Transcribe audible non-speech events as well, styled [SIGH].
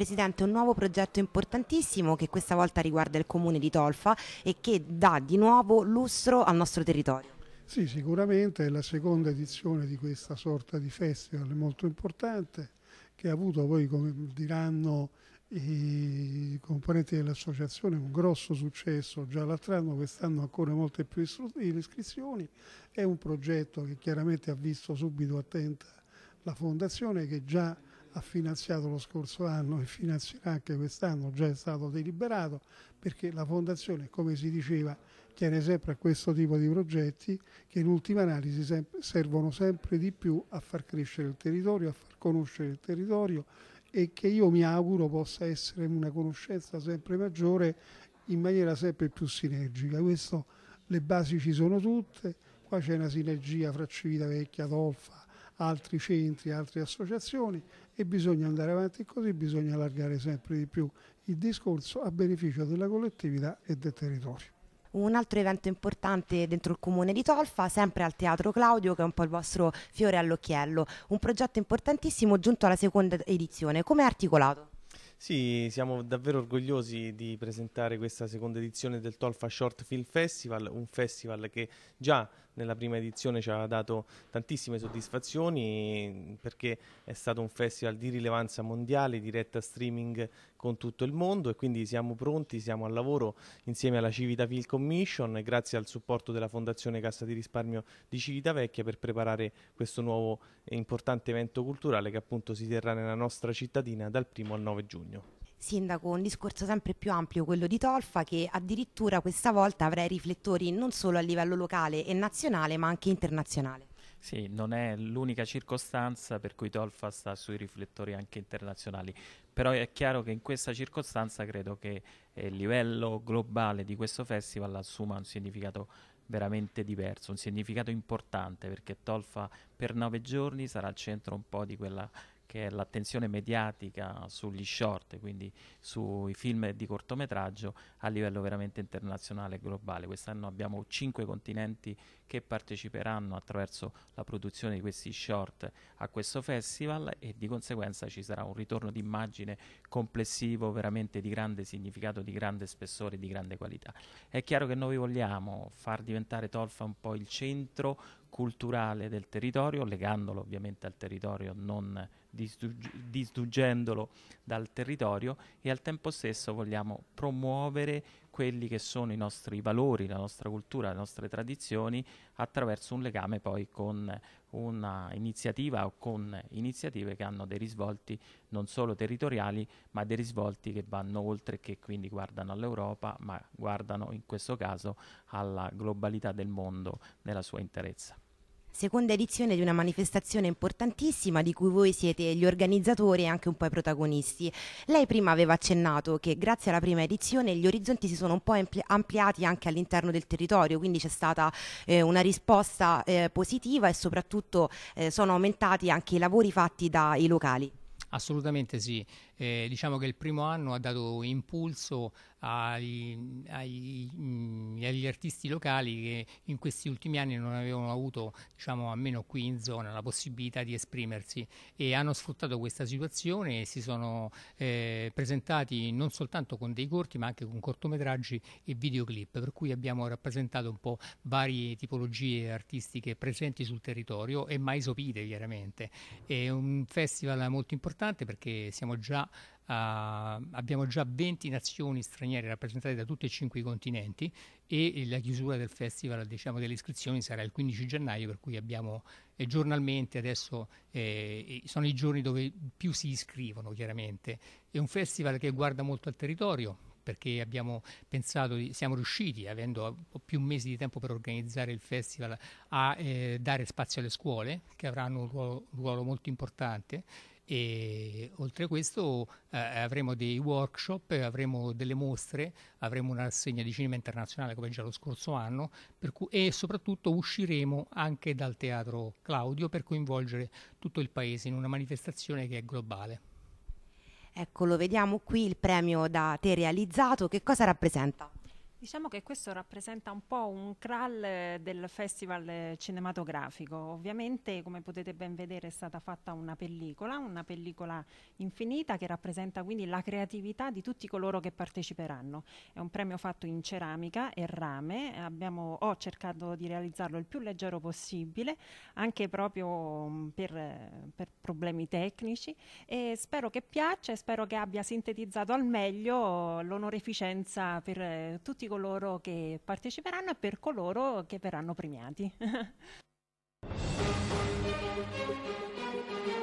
Presidente, un nuovo progetto importantissimo che questa volta riguarda il comune di Tolfa e che dà di nuovo lustro al nostro territorio. Sì, sicuramente è la seconda edizione di questa sorta di festival molto importante che ha avuto poi, come diranno i componenti dell'associazione, un grosso successo già l'altro anno, quest'anno ancora molte più iscrizioni. È un progetto che chiaramente ha visto subito attenta la fondazione che già ha finanziato lo scorso anno e finanzierà anche quest'anno, già è stato deliberato, perché la Fondazione, come si diceva, tiene sempre a questo tipo di progetti che in ultima analisi sem servono sempre di più a far crescere il territorio, a far conoscere il territorio e che io mi auguro possa essere una conoscenza sempre maggiore in maniera sempre più sinergica. Questo, le basi ci sono tutte, qua c'è una sinergia fra Civitavecchia, Tolfa, altri centri, altre associazioni e bisogna andare avanti così, bisogna allargare sempre di più il discorso a beneficio della collettività e del territorio. Un altro evento importante dentro il comune di Tolfa, sempre al Teatro Claudio, che è un po' il vostro fiore all'occhiello, un progetto importantissimo giunto alla seconda edizione. Come è articolato? Sì, siamo davvero orgogliosi di presentare questa seconda edizione del Tolfa Short Film Festival, un festival che già nella prima edizione ci ha dato tantissime soddisfazioni perché è stato un festival di rilevanza mondiale, diretta streaming con tutto il mondo e quindi siamo pronti, siamo al lavoro insieme alla Civita Civitaville Commission e grazie al supporto della Fondazione Cassa di Risparmio di Civita Vecchia per preparare questo nuovo e importante evento culturale che appunto si terrà nella nostra cittadina dal 1 al 9 giugno. Sindaco, un discorso sempre più ampio, quello di Tolfa, che addirittura questa volta avrà i riflettori non solo a livello locale e nazionale, ma anche internazionale. Sì, non è l'unica circostanza per cui Tolfa sta sui riflettori anche internazionali, però è chiaro che in questa circostanza credo che eh, il livello globale di questo festival assuma un significato veramente diverso, un significato importante perché Tolfa per nove giorni sarà al centro un po' di quella che è l'attenzione mediatica sugli short, quindi sui film di cortometraggio a livello veramente internazionale e globale. Quest'anno abbiamo cinque continenti che parteciperanno attraverso la produzione di questi short a questo festival e di conseguenza ci sarà un ritorno d'immagine complessivo veramente di grande significato, di grande spessore, di grande qualità. È chiaro che noi vogliamo far diventare Tolfa un po' il centro culturale del territorio, legandolo ovviamente al territorio, non distruggendolo dal territorio e al tempo stesso vogliamo promuovere quelli che sono i nostri valori, la nostra cultura, le nostre tradizioni attraverso un legame poi con un'iniziativa o con iniziative che hanno dei risvolti non solo territoriali ma dei risvolti che vanno oltre e che quindi guardano all'Europa ma guardano in questo caso alla globalità del mondo nella sua interezza seconda edizione di una manifestazione importantissima di cui voi siete gli organizzatori e anche un po' i protagonisti. Lei prima aveva accennato che grazie alla prima edizione gli orizzonti si sono un po' ampli- ampliati anche all'interno del territorio, quindi c'è stata eh, una risposta eh, positiva e soprattutto eh, sono aumentati anche i lavori fatti dai locali. Assolutamente sì. Eh, diciamo che il primo anno ha dato impulso ai, ai, mm, agli artisti locali che in questi ultimi anni non avevano avuto, diciamo, almeno qui in zona, la possibilità di esprimersi e hanno sfruttato questa situazione e si sono eh, presentati non soltanto con dei corti ma anche con cortometraggi e videoclip, per cui abbiamo rappresentato un po' varie tipologie artistiche presenti sul territorio e mai sopite chiaramente. È un festival molto importante perché siamo già Uh, abbiamo già 20 nazioni straniere rappresentate da tutti e cinque i continenti e la chiusura del festival diciamo, delle iscrizioni sarà il 15 gennaio per cui abbiamo eh, giornalmente adesso eh, sono i giorni dove più si iscrivono chiaramente è un festival che guarda molto al territorio perché abbiamo pensato, siamo riusciti, avendo più mesi di tempo per organizzare il festival, a eh, dare spazio alle scuole, che avranno un ruolo, un ruolo molto importante, e oltre a questo eh, avremo dei workshop, avremo delle mostre, avremo una rassegna di cinema internazionale come già lo scorso anno cui, e soprattutto usciremo anche dal teatro Claudio per coinvolgere tutto il paese in una manifestazione che è globale. Ecco, lo vediamo qui il premio da te realizzato, che cosa rappresenta? Diciamo che questo rappresenta un po' un crawl del festival cinematografico. Ovviamente, come potete ben vedere, è stata fatta una pellicola, una pellicola infinita che rappresenta quindi la creatività di tutti coloro che parteciperanno. È un premio fatto in ceramica e rame. Abbiamo, ho cercato di realizzarlo il più leggero possibile, anche proprio mm, per, per problemi tecnici. E spero che piaccia e spero che abbia sintetizzato al meglio l'onoreficenza per eh, tutti coloro che parteciperanno e per coloro che verranno premiati. [LAUGHS]